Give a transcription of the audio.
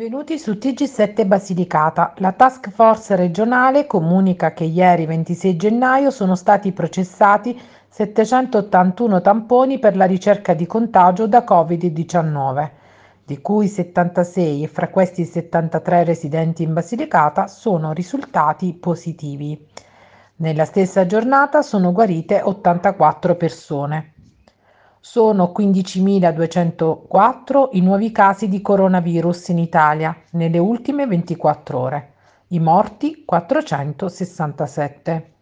Benvenuti su TG7 Basilicata. La task force regionale comunica che ieri 26 gennaio sono stati processati 781 tamponi per la ricerca di contagio da Covid-19, di cui 76 e fra questi 73 residenti in Basilicata sono risultati positivi. Nella stessa giornata sono guarite 84 persone. Sono 15.204 i nuovi casi di coronavirus in Italia nelle ultime 24 ore, i morti 467.